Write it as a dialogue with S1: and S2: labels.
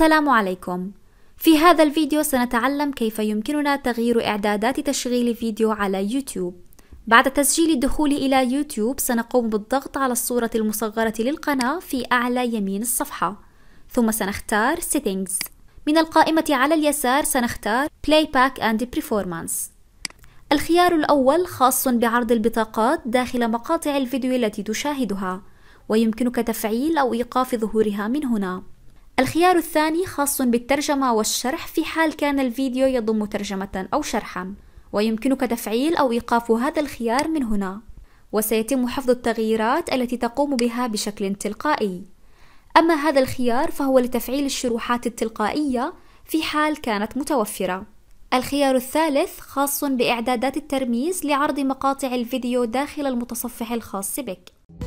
S1: السلام عليكم في هذا الفيديو سنتعلم كيف يمكننا تغيير إعدادات تشغيل فيديو على يوتيوب بعد تسجيل الدخول إلى يوتيوب سنقوم بالضغط على الصورة المصغرة للقناة في أعلى يمين الصفحة ثم سنختار Settings من القائمة على اليسار سنختار Playback and Performance الخيار الأول خاص بعرض البطاقات داخل مقاطع الفيديو التي تشاهدها ويمكنك تفعيل أو إيقاف ظهورها من هنا الخيار الثاني خاص بالترجمة والشرح في حال كان الفيديو يضم ترجمة أو شرحا ويمكنك تفعيل أو إيقاف هذا الخيار من هنا وسيتم حفظ التغييرات التي تقوم بها بشكل تلقائي أما هذا الخيار فهو لتفعيل الشروحات التلقائية في حال كانت متوفرة الخيار الثالث خاص بإعدادات الترميز لعرض مقاطع الفيديو داخل المتصفح الخاص بك